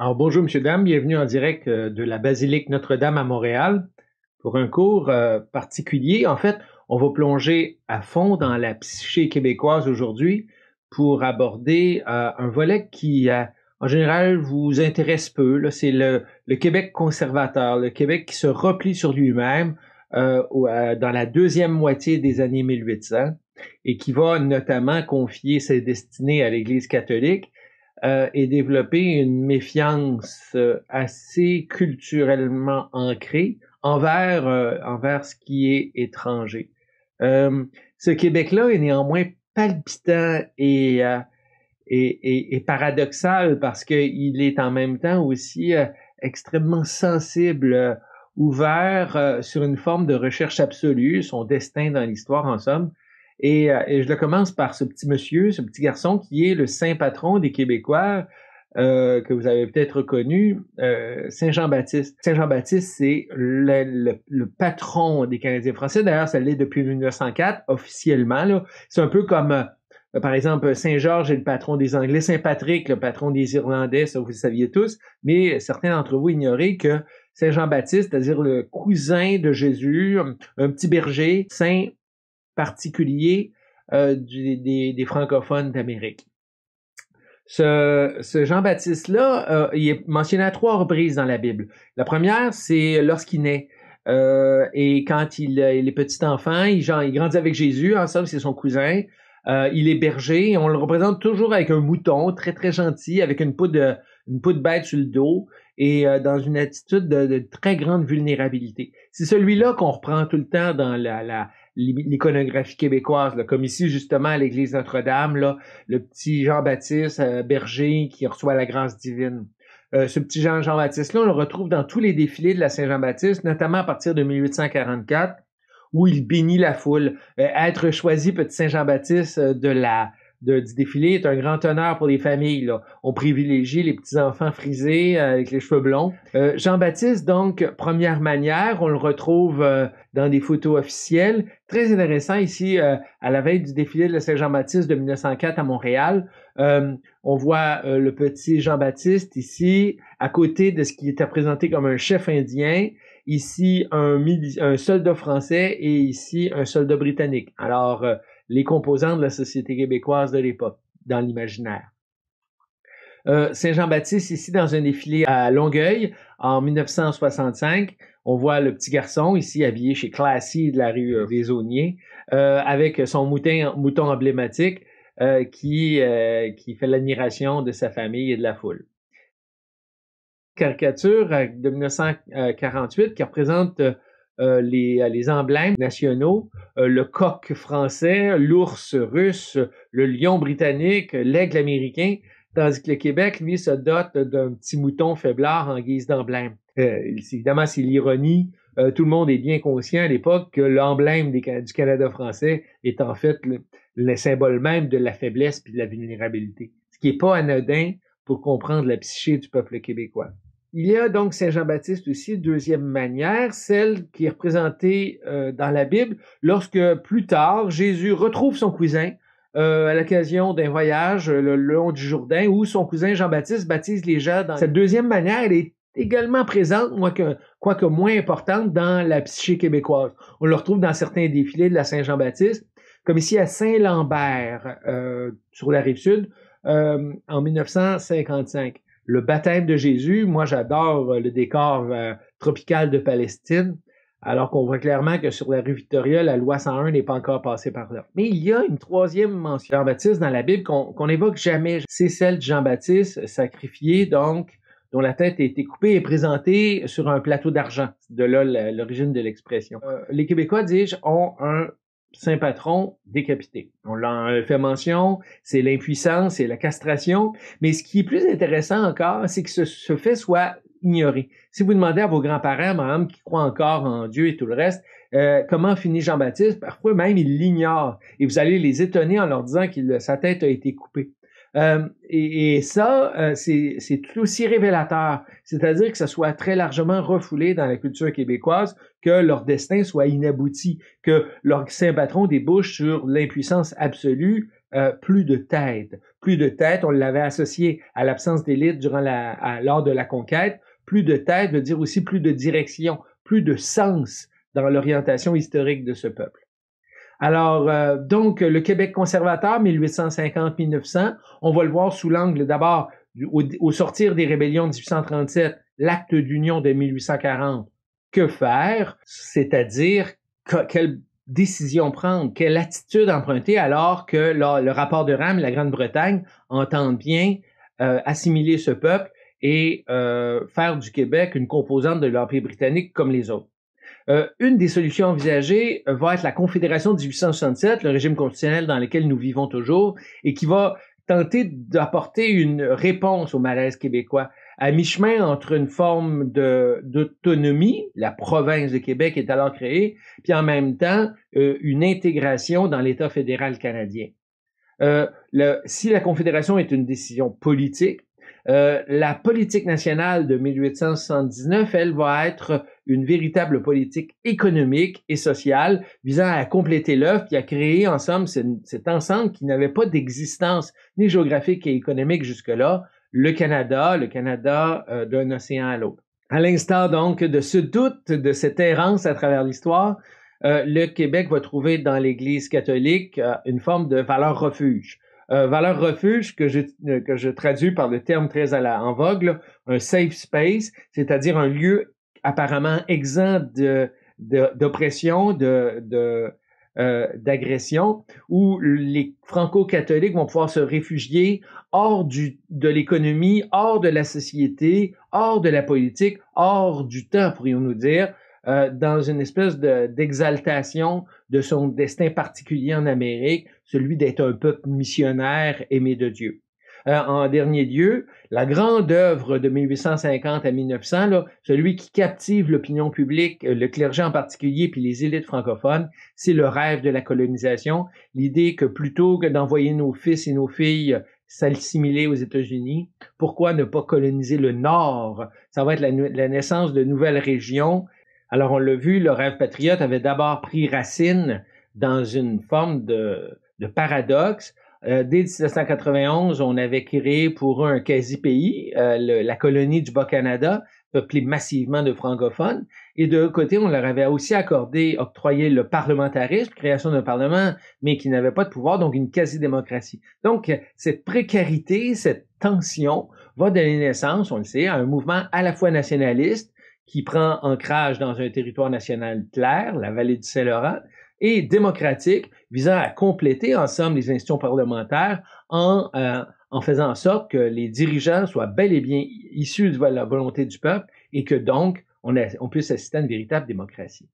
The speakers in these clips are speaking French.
Alors bonjour monsieur dames, bienvenue en direct euh, de la basilique Notre-Dame à Montréal pour un cours euh, particulier. En fait, on va plonger à fond dans la psyché québécoise aujourd'hui pour aborder euh, un volet qui en général vous intéresse peu. C'est le, le, Québec conservateur, le Québec qui se replie sur lui-même dans la deuxième moitié des années 1800 et qui va notamment confier ses destinées à l'Église catholique euh, et développer une méfiance euh, assez culturellement ancrée envers, euh, envers ce qui est étranger. Euh, ce Québec-là est néanmoins palpitant et, et, et, et, paradoxal parce qu'il est en même temps aussi extrêmement sensible, ouvert sur une forme de recherche absolue, son destin dans l'histoire en somme, euh, et, je le commence par ce petit monsieur, ce petit garçon qui est le saint patron des Québécois. Euh, que vous avez peut-être connu, euh, Saint-Jean-Baptiste. Saint-Jean-Baptiste, c'est le, le, patron des Canadiens français. D'ailleurs, ça l'est depuis 1904, officiellement. C'est un peu comme, euh, par exemple, Saint-Georges est le patron des Anglais, Saint-Patrick, le patron des Irlandais, ça vous le saviez tous, mais certains d'entre vous ignoraient que Saint Jean-Baptiste, c'est-à-dire le cousin de Jésus, un petit berger, saint particulier euh, des, francophones d'Amérique. Ce, Jean-Baptiste-là, euh, il est mentionné à trois reprises dans la Bible. La première, c'est lorsqu'il naît. Euh, et quand il, est petit enfant, il, grandit avec Jésus, ensemble, c'est son cousin. il est berger, on le représente toujours avec un mouton, très très gentil, avec une peau de, bête sur le dos et dans une attitude de, très grande vulnérabilité. C'est celui-là qu'on reprend tout le temps dans la, l'iconographie québécoise, là, comme ici justement à l'église Notre-Dame, là, le petit Jean-Baptiste euh, Berger qui reçoit la grâce divine. Euh, ce petit Jean Jean-Baptiste là, on le retrouve dans tous les défilés de la Saint-Jean-Baptiste, notamment à partir de 1844 où il bénit la foule. Euh, être choisi petit Saint Jean-Baptiste de la de, du défilé est un grand honneur pour les familles. On privilégie les petits-enfants frisés euh, avec les cheveux blonds. Euh, Jean-Baptiste, donc, première manière, on le retrouve euh, dans des photos officielles. Très intéressant ici, à la veille du défilé de Saint-Jean-Baptiste de 1904 à Montréal. on voit le petit Jean-Baptiste ici, à côté de ce qui était présenté comme un chef indien ici un, un, soldat français et ici un soldat britannique. Alors, les composants de la société québécoise de l'époque dans l'imaginaire. Euh, Saint-Jean-Baptiste, ici dans un défilé à Longueuil en 1965, on voit le petit garçon ici habillé chez Classy de la rue euh, euh avec son mouton, mouton emblématique euh, qui, qui fait l'admiration de sa famille et de la foule. Caricature de 1948 qui représente euh, euh, les, emblèmes nationaux, euh, le coq français, l'ours russe, le lion britannique, l'aigle américain, tandis que le Québec, lui, se dote d'un petit mouton faiblard en guise d'emblème. évidemment, c'est l'ironie. tout le monde est bien conscient à l'époque que l'emblème du Canada français est en fait le, symbole même de la faiblesse et de la vulnérabilité, ce qui n'est pas anodin pour comprendre la psyché du peuple québécois. Il y a donc Saint Jean-Baptiste aussi, deuxième manière, celle qui est représentée euh, dans la Bible lorsque plus tard Jésus retrouve son cousin euh, à l'occasion d'un voyage le, long du Jourdain où son cousin Jean-Baptiste baptise les gens. Dans... Cette deuxième manière, elle est également présente, quoique moins importante, dans la psyché québécoise. On le retrouve dans certains défilés de la Saint-Jean-Baptiste, comme ici à Saint-Lambert, euh, sur la rive sud, en 1955 le baptême de Jésus. Moi, j'adore euh, le décor euh, tropical de Palestine, alors qu'on voit clairement que sur la rue Victoria, la loi 101 n'est pas encore passée par là. Mais il y a une troisième mention Jean-Baptiste dans la Bible qu'on n'évoque jamais. C'est celle de Jean-Baptiste sacrifié, donc, dont la tête a été coupée et présentée sur un plateau d'argent. De là l'origine de l'expression. Euh, les Québécois, dis-je, ont un saint patron décapité. On l'a fait mention, c'est l'impuissance, c'est la castration, mais ce qui est plus intéressant encore, c'est que ce, fait soit ignoré. Si vous demandez à vos grands-parents, madame, qui croient encore en Dieu et tout le reste, euh, comment finit Jean-Baptiste, parfois même ils l'ignorent et vous allez les étonner en leur disant que sa tête a été coupée. Euh, et, ça, euh, c'est tout aussi révélateur. C'est-à-dire que ça soit très largement refoulé dans la culture québécoise que leur destin soit inabouti, que leur Saint-Patron débouche sur l'impuissance absolue, euh, plus de tête. Plus de tête, on l'avait associé à l'absence d'élite durant lors de la conquête. Plus de tête veut dire aussi plus de direction, plus de sens dans l'orientation historique de ce peuple. Alors, euh, donc, le Québec conservateur, 1850-1900, on va le voir sous l'angle d'abord, au, au sortir des rébellions de 1837, l'acte d'union de 1840, que faire, c'est-à-dire quelle décision prendre, quelle attitude emprunter, alors que le, rapport de RAM, la Grande-Bretagne, entend bien euh, assimiler ce peuple et euh, faire du Québec une composante de l'Empire britannique comme les autres. Euh, une des solutions envisagées va être la Confédération de 1867, le régime constitutionnel dans lequel nous vivons toujours, et qui va tenter d'apporter une réponse au malaise québécois à mi-chemin entre une forme d'autonomie, la province de Québec est alors créée, puis en même temps euh, une intégration dans l'État fédéral canadien. Euh, si la Confédération est une décision politique, euh, la politique nationale de 1879, elle va être une véritable politique économique et sociale visant à compléter l'œuvre qui à créer ensemble cet ensemble qui n'avait pas d'existence ni géographique et économique jusque-là, le Canada, le Canada euh, d'un océan à l'autre. À l'instar donc de ce doute, de cette errance à travers l'histoire, euh, le Québec va trouver dans l'Église catholique euh, une forme de valeur refuge. valeur refuge que je, que je traduis par le terme très à la, en vogue, un safe space, c'est-à-dire un lieu apparemment exempt de d'oppression, de, de, euh, d'agression, où les franco-catholiques vont pouvoir se réfugier hors du, de l'économie, hors de la société, hors de la politique, hors du temps, pourrions-nous dire, euh, dans une espèce d'exaltation de son destin particulier en Amérique, celui d'être un peuple missionnaire aimé de Dieu. Euh, en dernier lieu, la grande œuvre de 1850 à 1900, celui qui captive l'opinion publique, euh, le clergé en particulier, puis les élites francophones, c'est le rêve de la colonisation, l'idée que plutôt que d'envoyer nos fils et nos filles s'assimiler aux États-Unis, pourquoi ne pas coloniser le Nord? Ça va être la, naissance de nouvelles régions. Alors on l'a vu, le rêve patriote avait d'abord pris racine dans une forme de paradoxe euh, dès 1991, on avait créé pour eux un quasi-pays, euh, la colonie du Bas-Canada, peuplée massivement de francophones. Et de l'autre côté, on leur avait aussi accordé, octroyé le parlementarisme, création d'un parlement, mais qui n'avait pas de pouvoir, donc une quasi-démocratie. Donc, cette précarité, cette tension va donner naissance, on le sait, à un mouvement à la fois nationaliste, qui prend ancrage dans un territoire national clair, la vallée du Saint-Laurent, et démocratique visant à compléter, ensemble les institutions parlementaires en, euh, en faisant en sorte que les dirigeants soient bel et bien issus de la volonté du peuple et que donc on, a, on puisse assister à une véritable démocratie.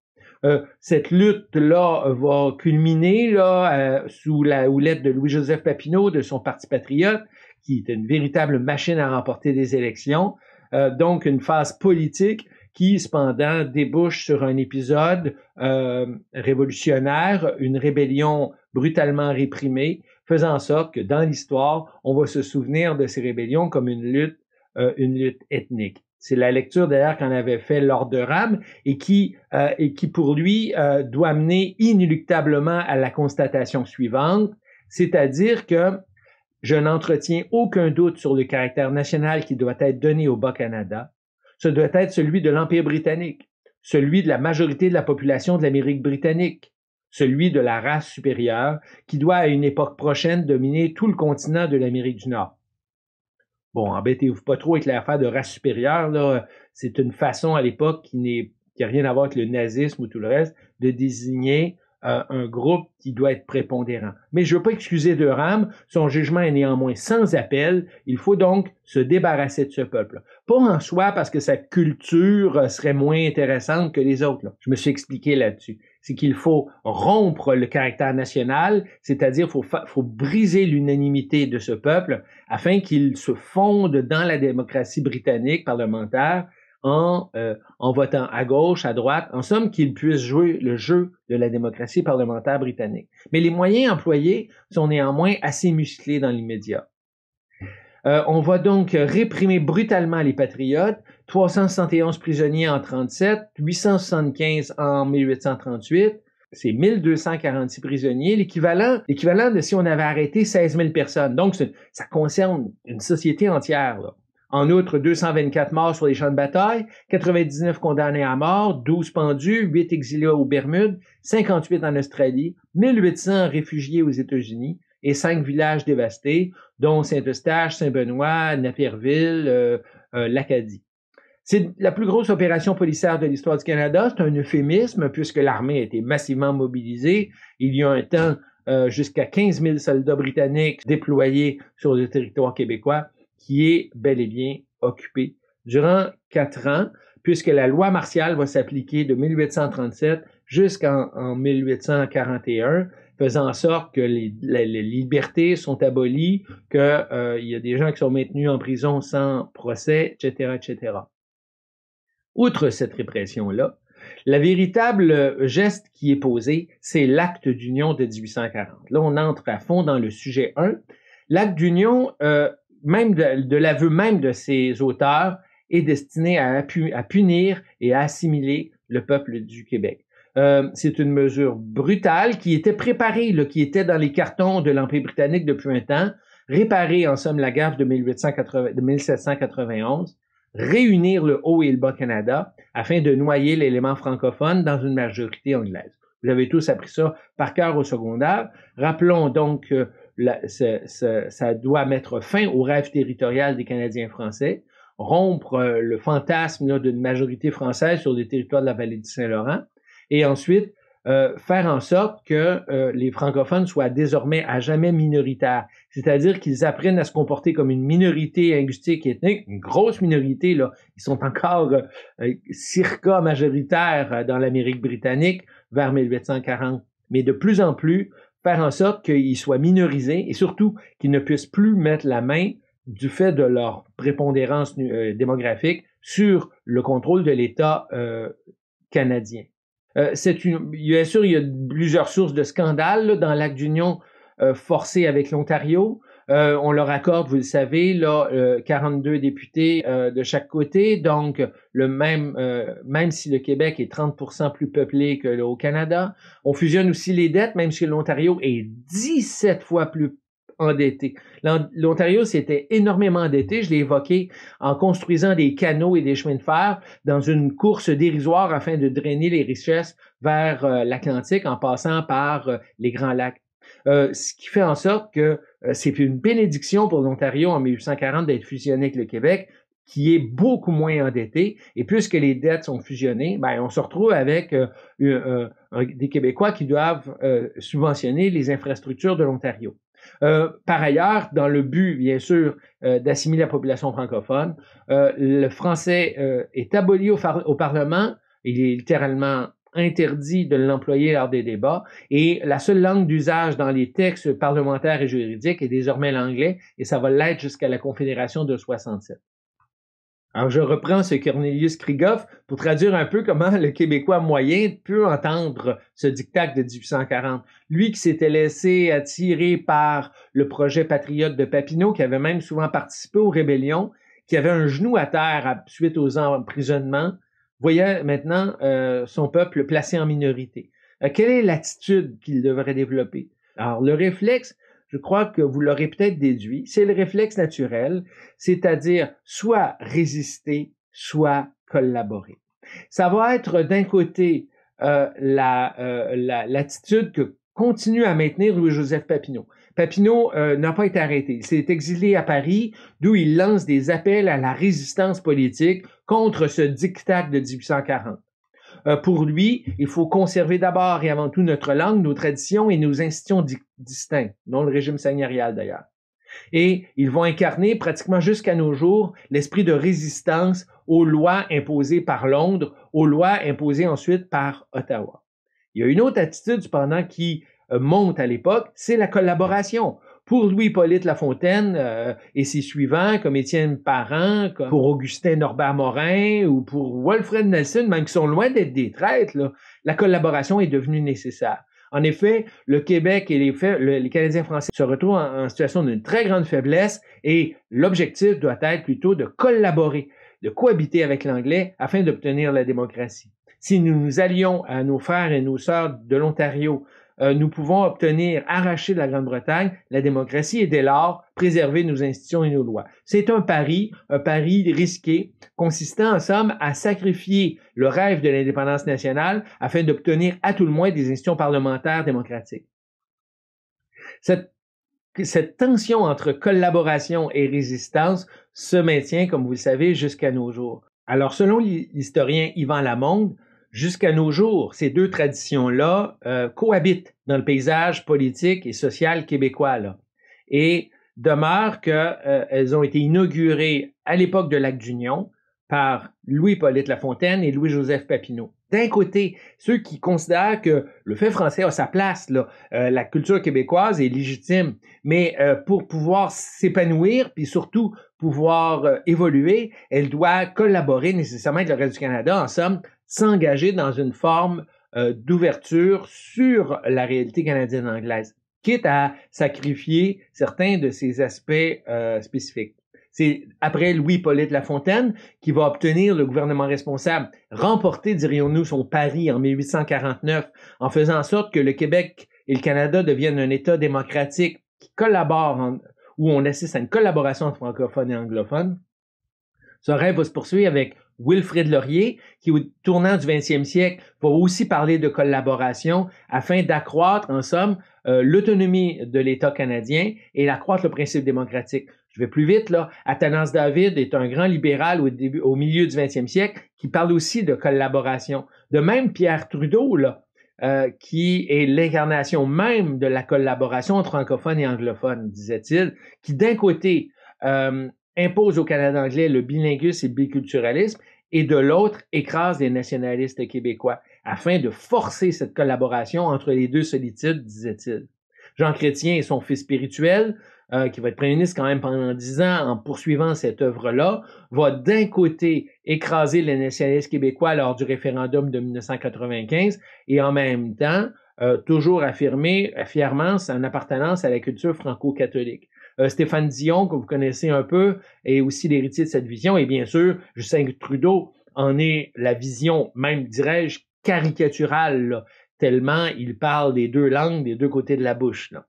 Euh, cette lutte-là va culminer là, euh, sous la houlette de Louis-Joseph Papineau, de son parti patriote, qui est une véritable machine à remporter des élections. Euh, donc, une phase politique qui cependant débouche sur un épisode euh, révolutionnaire, une rébellion brutalement réprimée, faisant en sorte que dans l'histoire, on va se souvenir de ces rébellions comme une lutte, euh, une lutte ethnique. C'est la lecture d'ailleurs qu'en avait fait Lord Durham et qui, euh, et qui pour lui doit mener inéluctablement à la constatation suivante, c'est-à-dire que je n'entretiens aucun doute sur le caractère national qui doit être donné au Bas-Canada ce doit être celui de l'Empire britannique, celui de la majorité de la population de l'Amérique britannique, celui de la race supérieure, qui doit à une époque prochaine dominer tout le continent de l'Amérique du Nord. Bon, embêtez-vous pas trop avec l'affaire de race supérieure, C'est une façon à l'époque qui n'est, qui n'a rien à voir avec le nazisme ou tout le reste, de désigner un groupe qui doit être prépondérant. Mais je ne veux pas excuser de Rame, son jugement est néanmoins sans appel. Il faut donc se débarrasser de ce peuple. Pas en soi parce que sa culture serait moins intéressante que les autres. Je me suis expliqué là-dessus. C'est qu'il faut rompre le caractère national, c'est-à-dire faut faut briser l'unanimité de ce peuple afin qu'il se fonde dans la démocratie britannique parlementaire euh, en, votant à gauche, à droite, en somme qu'ils puissent jouer le jeu de la démocratie parlementaire britannique. Mais les moyens employés sont néanmoins assez musclés dans l'immédiat. Euh, on va donc réprimer brutalement les patriotes, 371 prisonniers en 37, 875 en 1838, c'est 1246 prisonniers, l'équivalent, l'équivalent de si on avait arrêté 16 000 personnes. Donc, ça concerne une société entière. En outre, 224 morts sur les champs de bataille, 99 condamnés à mort, 12 pendus, 8 exilés aux Bermudes, 58 en Australie, 1800 réfugiés aux États-Unis et 5 villages dévastés, dont Saint-Eustache, Saint-Benoît, Napierville, euh, euh, l'Acadie. C'est la plus grosse opération policière de l'histoire du Canada. C'est un euphémisme puisque l'armée a été massivement mobilisée. Il y a un temps euh, jusqu'à 15 000 soldats britanniques déployés sur le territoire québécois qui est bel et bien occupé durant quatre ans, puisque la loi martiale va s'appliquer de 1837 jusqu'en 1841, faisant en sorte que les, libertés sont abolies, qu'il euh, y a des gens qui sont maintenus en prison sans procès, etc., etc. Outre cette répression-là, le véritable geste qui est posé, c'est l'acte d'union de 1840. Là, on entre à fond dans le sujet 1. L'acte d'union euh, même de, l'aveu même de ses auteurs, est destiné à, punir et à assimiler le peuple du Québec. Euh, c'est une mesure brutale qui était préparée, qui était dans les cartons de l'Empire britannique depuis un temps, réparer en somme la gaffe de, de 1791, réunir le Haut et le Bas-Canada afin de noyer l'élément francophone dans une majorité anglaise. Vous avez tous appris ça par cœur au secondaire. Rappelons donc ça doit mettre fin au rêve territorial des Canadiens français, rompre euh, le fantasme d'une majorité française sur les territoires de la vallée du Saint-Laurent, et ensuite euh, faire en sorte que euh, les francophones soient désormais à jamais minoritaires, c'est-à-dire qu'ils apprennent à se comporter comme une minorité linguistique et ethnique, une grosse minorité là, ils sont encore euh, euh circa majoritaires euh, dans l'Amérique britannique vers 1840, mais de plus en plus faire en sorte qu'ils soient minorisés et surtout qu'ils ne puissent plus mettre la main du fait de leur prépondérance euh, démographique sur le contrôle de l'État euh, canadien. Euh, c'est une, bien sûr, il y a plusieurs sources de scandales dans l'acte d'union forcé avec l'Ontario. Euh, on leur accorde, vous le savez, là, 42 euh, députés euh, de chaque côté. Donc, le même, même si le Québec est 30 plus peuplé que le Haut-Canada, on fusionne aussi les dettes, même si l'Ontario est 17 fois plus endetté. L'Ontario s'était énormément endetté, je l'ai évoqué, en construisant des canaux et des chemins de fer dans une course dérisoire afin de drainer les richesses vers l'Atlantique en passant par les Grands Lacs. Euh, ce qui fait en sorte que euh, c'est une bénédiction pour l'Ontario en 1840 d'être fusionné avec le Québec, qui est beaucoup moins endetté. Et puisque les dettes sont fusionnées, ben, on se retrouve avec euh, des Québécois qui doivent subventionner les infrastructures de l'Ontario. par ailleurs, dans le but, bien sûr, d'assimiler la population francophone, le français est aboli au, au, Parlement. Il est littéralement interdit de l'employer lors des débats et la seule langue d'usage dans les textes parlementaires et juridiques est désormais l'anglais et ça va l'être jusqu'à la Confédération de 67. Alors, je reprends ce Cornelius Krigoff pour traduire un peu comment le Québécois moyen peut entendre ce diktat de 1840. Lui qui s'était laissé attirer par le projet patriote de Papineau, qui avait même souvent participé aux rébellions, qui avait un genou à terre suite aux emprisonnements, Voyez maintenant euh, son peuple placé en minorité. Euh, quelle est l'attitude qu'il devrait développer? Alors, le réflexe, je crois que vous l'aurez peut-être déduit, c'est le réflexe naturel, c'est-à-dire soit résister, soit collaborer. Ça va être d'un côté euh, l'attitude la, que continue à maintenir Louis-Joseph Papineau. Papineau euh, n'a pas été arrêté. Il s'est exilé à Paris, d'où il lance des appels à la résistance politique contre ce diktat de 1840. Euh, pour lui, il faut conserver d'abord et avant tout notre langue, nos traditions et nos institutions distincts, distinctes, dont le régime seigneurial d'ailleurs. Et ils vont incarner pratiquement jusqu'à nos jours l'esprit de résistance aux lois imposées par Londres, aux lois imposées ensuite par Ottawa. Il y a une autre attitude, cependant, qui euh, monte à l'époque, c'est la collaboration. Pour Louis-Hippolyte Lafontaine euh, et ses suivants, comme Étienne Parent, comme pour Augustin Norbert Morin ou pour Wilfred Nelson, même qui sont loin d'être des traîtres, là, la collaboration est devenue nécessaire. En effet, le Québec et les, les Canadiens français se retrouvent en situation d'une très grande faiblesse et l'objectif doit être plutôt de collaborer, de cohabiter avec l'anglais afin d'obtenir la démocratie. Si nous nous allions à nos frères et nos sœurs de l'Ontario, euh, nous pouvons obtenir, arracher de la Grande-Bretagne la démocratie et dès lors préserver nos institutions et nos lois. C'est un pari, un pari risqué, consistant en somme à sacrifier le rêve de l'indépendance nationale afin d'obtenir à tout le moins des institutions parlementaires démocratiques. Cette, cette tension entre collaboration et résistance se maintient, comme vous le savez, jusqu'à nos jours. Alors, selon l'historien Yvan Lamonde, Jusqu'à nos jours, ces deux traditions-là euh, cohabitent dans le paysage politique et social québécois. Là. Et demeure qu'elles euh, ont été inaugurées à l'époque de l'Acte d'Union par Louis-Polyte Lafontaine et Louis-Joseph Papineau. D'un côté, ceux qui considèrent que le fait français a sa place, euh, la culture québécoise est légitime, mais euh, pour pouvoir s'épanouir, puis surtout pouvoir euh, évoluer, elle doit collaborer nécessairement avec le reste du Canada, en somme, s'engager dans une forme d'ouverture sur la réalité canadienne-anglaise, quitte à sacrifier certains de ses aspects spécifiques. C'est après Louis-Hippolyte Lafontaine qui va obtenir le gouvernement responsable, remporter, dirions-nous, son pari en 1849, en faisant en sorte que le Québec et le Canada deviennent un État démocratique qui collabore, où on assiste à une collaboration entre francophones et anglophones. Ce rêve va se poursuivre avec Wilfrid Laurier, qui au tournant du 20e siècle va aussi parler de collaboration afin d'accroître, en somme, euh, l'autonomie de l'État canadien et d'accroître le principe démocratique je vais plus vite, là. Athanas David est un grand libéral au, début, au milieu du 20e siècle qui parle aussi de collaboration. De même, Pierre Trudeau, là, euh, qui est l'incarnation même de la collaboration entre francophones et anglophones, disait-il, qui d'un côté euh, impose au Canada anglais le bilinguisme et le biculturalisme, et de l'autre écrase les nationalistes québécois, afin de forcer cette collaboration entre les deux solitudes, disait-il. Jean Chrétien et son fils spirituel euh, qui va être premier ministre quand même pendant dix ans, en poursuivant cette œuvre-là, va d'un côté écraser les nationalistes québécois lors du référendum de 1995 et en même temps, euh, toujours affirmer fièrement son appartenance à la culture franco-catholique. Euh, Stéphane Dion, que vous connaissez un peu, est aussi l'héritier de cette vision, et bien sûr, Justin Trudeau en est la vision, même dirais-je, caricaturale, tellement il parle des deux langues, des deux côtés de la bouche. Là.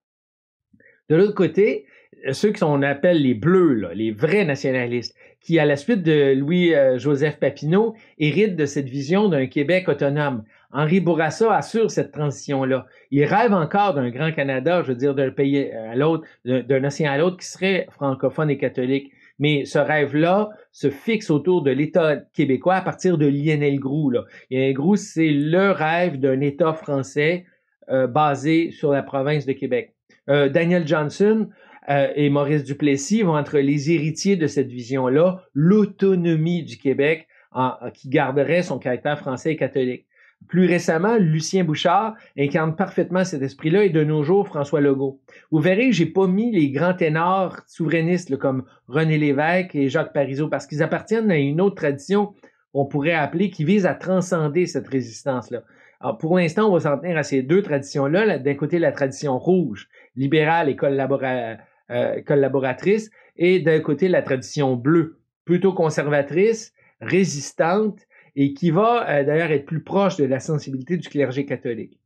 De l'autre côté, euh, ceux qu'on appelle les bleus, les vrais nationalistes, qui, à la suite de Louis-Joseph Papineau, héritent de cette vision d'un Québec autonome. Henri Bourassa assure cette transition-là. Il rêve encore d'un grand Canada, je veux dire, d'un pays euh, à l'autre, d'un océan à l'autre qui serait francophone et catholique. Mais ce rêve-là se fixe autour de l'État québécois à partir de Lionel Groux. Là. Lionel Groux, c'est le rêve d'un État français euh, basé sur la province de Québec. Euh, Daniel Johnson euh, et Maurice Duplessis vont être les héritiers de cette vision-là, l'autonomie du Québec euh, qui garderait son caractère français et catholique. Plus récemment, Lucien Bouchard incarne parfaitement cet esprit-là et de nos jours, François Legault. Vous verrez, j'ai pas mis les grands ténors souverainistes comme René Lévesque et Jacques Parizeau parce qu'ils appartiennent à une autre tradition on pourrait appeler qui vise à transcender cette résistance-là. Alors, pour l'instant, on va s'en tenir à ces deux traditions-là. D'un côté, la tradition rouge, libérale et euh, collaboratrice, et d'un côté la tradition bleue, plutôt conservatrice, résistante, et qui va euh, d'ailleurs être plus proche de la sensibilité du clergé catholique.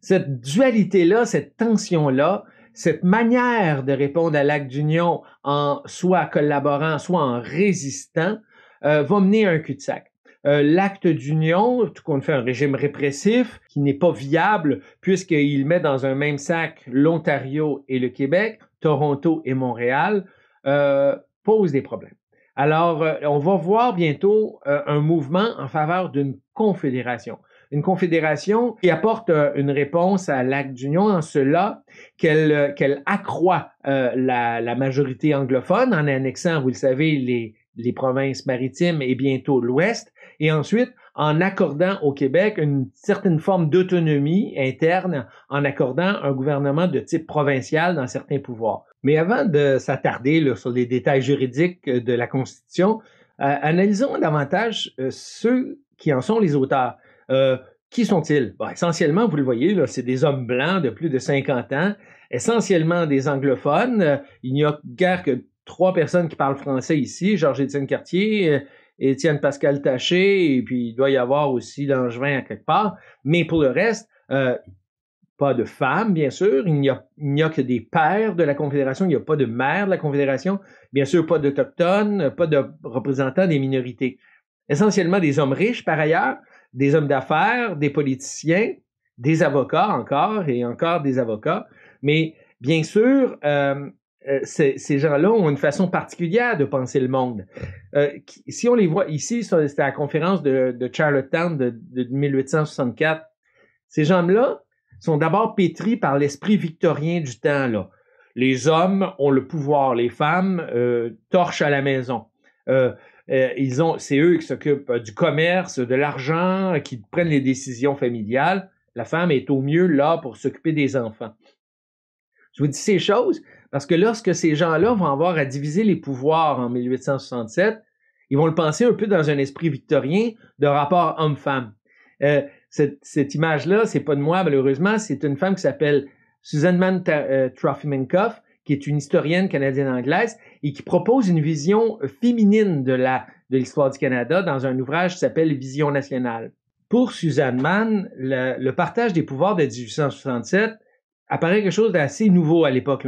Cette dualité-là, cette tension-là, cette manière de répondre à l'acte d'union en soit collaborant, soit en résistant, euh, va mener à un cul-de-sac. Euh, l'acte d'union, tout qu'on fait un régime répressif qui n'est pas viable puisqu'il met dans un même sac l'Ontario et le Québec, Toronto et Montréal, euh, pose des problèmes. Alors, euh, on va voir bientôt un mouvement en faveur d'une confédération. Une confédération qui apporte une réponse à l'acte d'union en cela qu'elle accroît la, la majorité anglophone en annexant, vous le savez, les, les provinces maritimes et bientôt l'Ouest, et ensuite en accordant au Québec une certaine forme d'autonomie interne, en accordant un gouvernement de type provincial dans certains pouvoirs. Mais avant de s'attarder sur les détails juridiques euh, de la Constitution, euh, analysons davantage euh, ceux qui en sont les auteurs. qui sont-ils? essentiellement, vous le voyez, c'est des hommes blancs de plus de 50 ans, essentiellement des anglophones. Il n'y a guère que trois personnes qui parlent français ici, Georges-Étienne Cartier, Étienne Pascal Taché, et puis il doit y avoir aussi Langevin à quelque part. Mais pour le reste, euh, pas de femmes, bien sûr. Il n'y a, n'y a, que des pères de la Confédération. Il n'y a pas de mère de la Confédération. Bien sûr, pas d'Autochtones, pas de représentants des minorités. Essentiellement des hommes riches, par ailleurs, des hommes d'affaires, des politiciens, des avocats encore et encore des avocats. Mais bien sûr, euh, euh, ces gens-là ont une façon particulière de penser le monde. Euh, si on les voit ici, c'était à la conférence de, Charlottetown de, 1864, ces gens-là sont d'abord pétris par l'esprit victorien du temps. Là. Les hommes ont le pouvoir, les femmes euh, torchent à la maison. c'est eux qui s'occupent du commerce, de l'argent, qui prennent les décisions familiales. La femme est au mieux là pour s'occuper des enfants. Je vous dis ces choses, parce que lorsque ces gens-là vont avoir à diviser les pouvoirs en 1867, ils vont le penser un peu dans un esprit victorien de rapport homme-femme. Euh, cette, cette image-là, c'est pas de moi, malheureusement, c'est une femme qui s'appelle Susan Mann euh, qui est une historienne canadienne-anglaise et qui propose une vision féminine de la de l'histoire du Canada dans un ouvrage qui s'appelle Vision nationale. Pour Susan Mann, le, le, partage des pouvoirs de 1867 apparaît quelque chose d'assez nouveau à l'époque.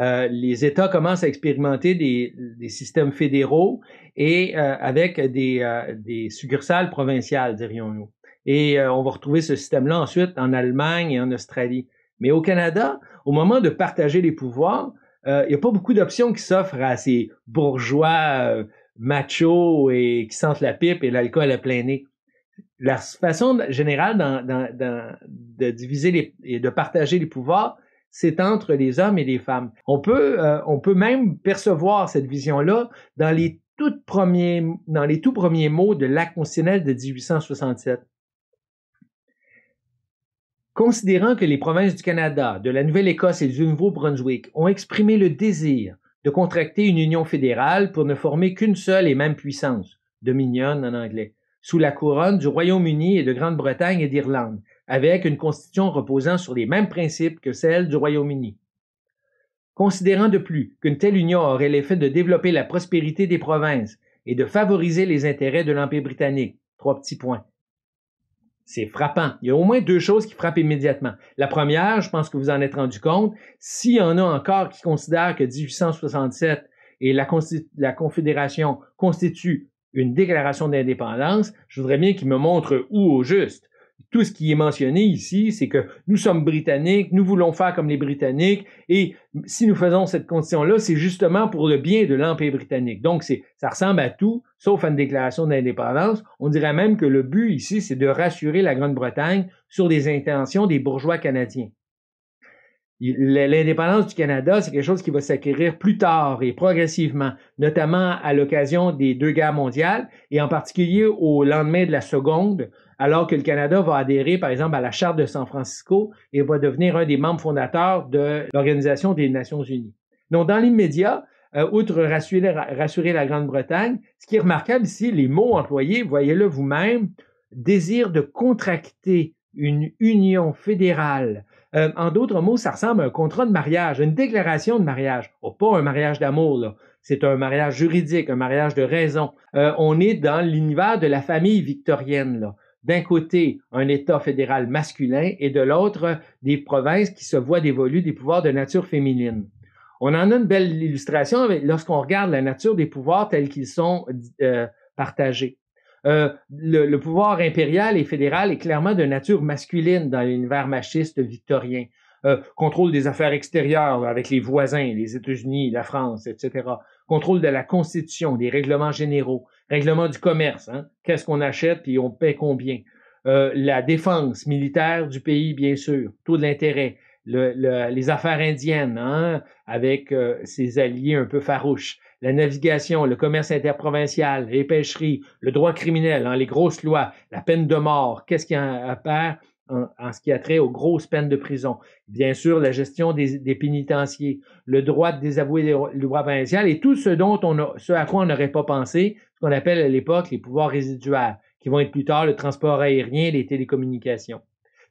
Euh, les États commencent à expérimenter des, des systèmes fédéraux et euh, avec des, euh, des, succursales provinciales, dirions-nous. Et on va retrouver ce système-là ensuite en Allemagne et en Australie. Mais au Canada, au moment de partager les pouvoirs, il n'y a pas beaucoup d'options qui s'offrent à ces bourgeois machos et qui sentent la pipe et l'alcool à plein nez la façon générale de diviser les, et de partager les pouvoirs, c'est entre les hommes et les femmes. On peut, euh, on peut même percevoir cette vision-là dans les tout premiers, dans les tout premiers mots de l'acte constitutionnel de 1867. Considérant que les provinces du Canada, de la Nouvelle-Écosse et du Nouveau-Brunswick ont exprimé le désir de contracter une union fédérale pour ne former qu'une seule et même puissance, Dominion en anglais, sous la couronne du Royaume-Uni et de Grande-Bretagne et d'Irlande, avec une constitution reposant sur les mêmes principes que celle du Royaume-Uni. Considérant de plus qu'une telle union aurait l'effet de développer la prospérité des provinces et de favoriser les intérêts de l'Empire britannique. Trois petits points. C'est frappant. Il y a au moins deux choses qui frappent immédiatement. La première, je pense que vous en êtes rendu compte, s'il y en a encore qui considèrent que 1867 et la, la Confédération constituent une déclaration d'indépendance, je voudrais bien qu'ils me montrent où au juste tout ce qui est mentionné ici, c'est que nous sommes britanniques, nous voulons faire comme les Britanniques, et si nous faisons cette condition-là, c'est justement pour le bien de l'Empire britannique. Donc, ça ressemble à tout, sauf à une déclaration d'indépendance. On dirait même que le but ici, c'est de rassurer la Grande-Bretagne sur les intentions des bourgeois canadiens. L'indépendance du Canada, c'est quelque chose qui va s'acquérir plus tard et progressivement, notamment à l'occasion des deux guerres mondiales et en particulier au lendemain de la seconde, alors que le Canada va adhérer, par exemple, à la Charte de San Francisco et va devenir un des membres fondateurs de l'Organisation des Nations Unies. Donc, dans l'immédiat, euh, outre rassurer, la Grande-Bretagne, ce qui est remarquable ici, les mots employés, voyez-le vous-même, désirent de contracter une union fédérale euh, en d'autres mots, ça ressemble à un contrat de mariage, une déclaration de mariage. Oh, pas un mariage d'amour, C'est un mariage juridique, un mariage de raison. Euh, on est dans l'univers de la famille victorienne, D'un côté, un État fédéral masculin et de l'autre, des provinces qui se voient dévolues des pouvoirs de nature féminine. On en a une belle illustration lorsqu'on regarde la nature des pouvoirs tels qu'ils sont euh, partagés. Euh, le, pouvoir impérial et fédéral est clairement de nature masculine dans l'univers machiste victorien. Euh, contrôle des affaires extérieures avec les voisins, les États-Unis, la France, etc. Contrôle de la Constitution, des règlements généraux, règlement du commerce, hein. qu'est-ce qu'on achète et on paie combien. Euh, la défense militaire du pays, bien sûr, taux de l'intérêt, les affaires indiennes, hein, avec ses alliés un peu farouches, la navigation, le commerce interprovincial, les pêcheries, le droit criminel, hein, les grosses lois, la peine de mort, qu'est-ce qui a en, ce qui a trait aux grosses peines de prison. Bien sûr, la gestion des, pénitenciers, le droit de désavouer les lois provinciales et tout ce dont on a, ce à quoi on n'aurait pas pensé, ce qu'on appelle à l'époque les pouvoirs résiduels, qui vont être plus tard le transport aérien, les télécommunications.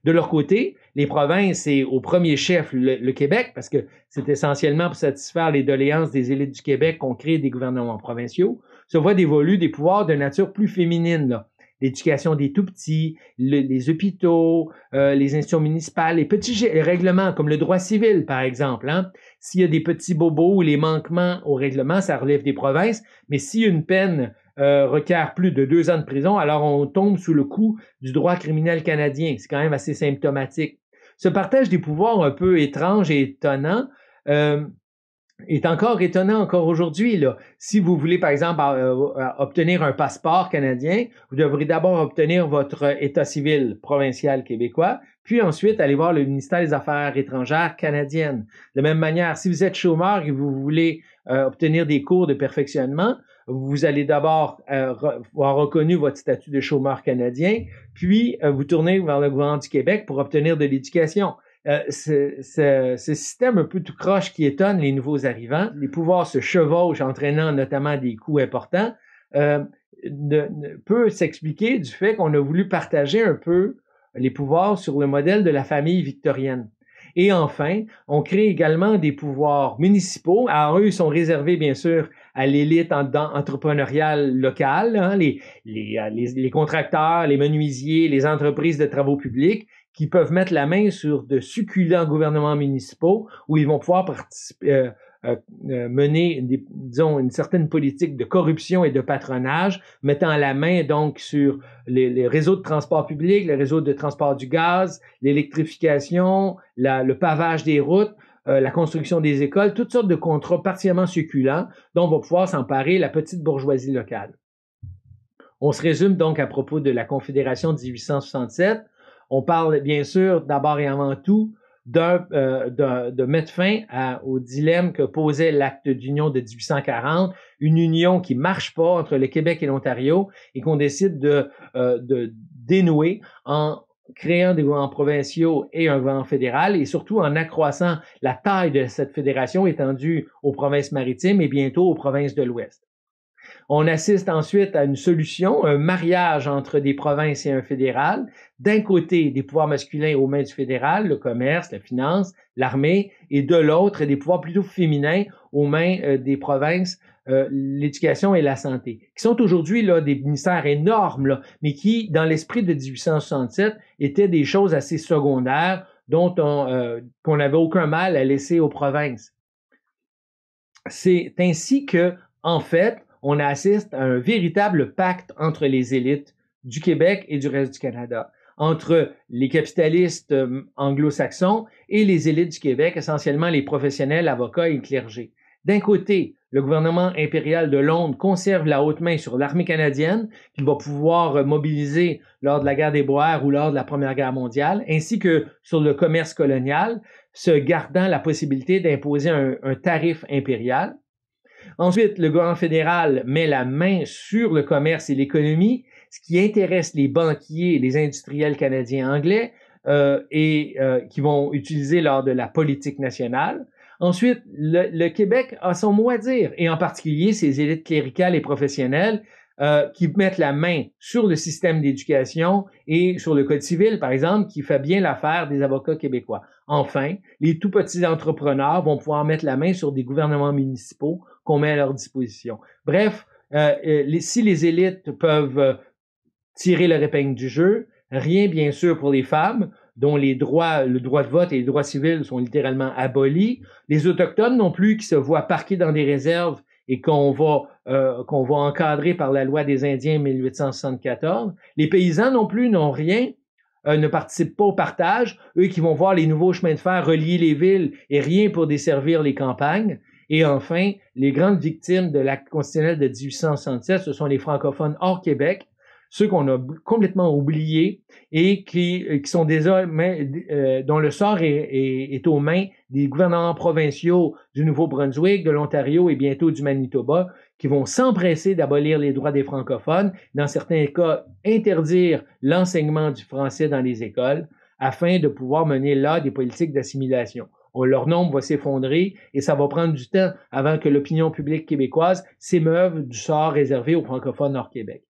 De leur côté, les provinces et au premier chef le, Québec, parce que c'est essentiellement pour satisfaire les doléances des élites du Québec qu'on crée des gouvernements provinciaux, se voient dévolus des pouvoirs de nature plus féminine. l'éducation des tout-petits, les hôpitaux, euh, les institutions municipales, les petits règlements comme le droit civil, par exemple. Hein? S'il y a des petits bobos ou les manquements au règlement, ça relève des provinces, mais s'il y a une peine euh, requiert plus de deux ans de prison, alors on tombe sous le coup du droit criminel canadien. C'est quand même assez symptomatique. Ce partage des pouvoirs un peu étrange et étonnant euh, est encore étonnant encore aujourd'hui. Là. Si vous voulez, par exemple, euh, obtenir un passeport canadien, vous devrez d'abord obtenir votre état civil provincial québécois, puis ensuite aller voir le ministère des Affaires étrangères canadiennes. De même manière, si vous êtes chômeur et que vous voulez obtenir des cours de perfectionnement, vous allez d'abord euh, avoir reconnu votre statut de chômeur canadien, puis euh, vous tournez vers le gouvernement du Québec pour obtenir de l'éducation. Euh, ce, système un peu tout croche qui étonne les nouveaux arrivants, les pouvoirs se chevauchent, entraînant notamment des coûts importants, peut s'expliquer du fait qu'on a voulu partager un peu les pouvoirs sur le modèle de la famille victorienne. Et enfin, on crée également des pouvoirs municipaux. À eux, ils sont réservés, bien sûr, à l'élite entrepreneuriale locale, hein, les, euh, les, les, contracteurs, les menuisiers, les entreprises de travaux publics qui peuvent mettre la main sur de succulents gouvernements municipaux où ils vont pouvoir participer. Euh, euh, mener, disons, une certaine politique de corruption et de patronage, mettant la main donc sur les, les réseaux de transport public, les réseaux de transport du gaz, l'électrification, le pavage des routes. Euh, la construction des écoles, toutes sortes de contrats partiellement succulents dont va pouvoir s'emparer la petite bourgeoisie locale. On se résume donc à propos de la Confédération de 1867. On parle bien sûr d'abord et avant tout euh, de mettre fin au dilemme que posait l'acte d'union de 1840, une union qui marche pas entre le Québec et l'Ontario et qu'on décide de euh, dénouer en créant des gouvernements provinciaux et un gouvernement fédéral, et surtout en accroissant la taille de cette fédération étendue aux provinces maritimes et bientôt aux provinces de l'Ouest. On assiste ensuite à une solution, un mariage entre des provinces et un fédéral. D'un côté, des pouvoirs masculins aux mains du fédéral, le commerce, la finance, l'armée, et de l'autre, des pouvoirs plutôt féminins aux mains euh, des provinces euh, l'éducation et la santé, qui sont aujourd'hui là des ministères énormes, mais qui, dans l'esprit de 1867, étaient des choses assez secondaires dont on euh, qu'on n'avait aucun mal à laisser aux provinces. C'est ainsi que, en fait, on assiste à un véritable pacte entre les élites du Québec et du reste du Canada, entre les capitalistes euh, anglo-saxons et les élites du Québec, essentiellement les professionnels, avocats et clergés. D'un côté, le gouvernement impérial de Londres conserve la haute main sur l'armée canadienne qu'il va pouvoir euh, mobiliser lors de la guerre des Boers ou lors de la Première Guerre mondiale, ainsi que sur le commerce colonial, se gardant la possibilité d'imposer un, tarif impérial. Ensuite, le gouvernement fédéral met la main sur le commerce et l'économie, ce qui intéresse les banquiers et les industriels canadiens anglais euh, et euh, qui vont utiliser lors de la politique nationale. Ensuite, le, Québec a son mot à dire, et en particulier ses élites cléricales et professionnelles euh, qui mettent la main sur le système d'éducation et sur le Code civil, par exemple, qui fait bien l'affaire des avocats québécois. Enfin, les tout petits entrepreneurs vont pouvoir mettre la main sur des gouvernements municipaux qu'on met à leur disposition. Bref, euh, euh, si les élites peuvent tirer leur épingle du jeu, rien bien sûr pour les femmes, dont les droits, le droit de vote et les droits civils sont littéralement abolis. Les Autochtones non plus qui se voient parqués dans des réserves et qu'on va, euh, qu'on va encadrer par la loi des Indiens 1874. Les paysans non plus n'ont rien, euh, ne participent pas au partage, eux qui vont voir les nouveaux chemins de fer relier les villes et rien pour desservir les campagnes. Et enfin, les grandes victimes de l'acte constitutionnel de 1867, ce sont les francophones hors Québec ceux qu'on a complètement oubliés et qui, euh, qui sont désormais, euh, dont le sort est, est, aux mains des gouvernements provinciaux du Nouveau-Brunswick, de l'Ontario et bientôt du Manitoba, qui vont s'empresser d'abolir les droits des francophones, dans certains cas interdire l'enseignement du français dans les écoles, afin de pouvoir mener là des politiques d'assimilation oh, leur nombre va s'effondrer et ça va prendre du temps avant que l'opinion publique québécoise s'émeuve du sort réservé aux francophones hors Québec.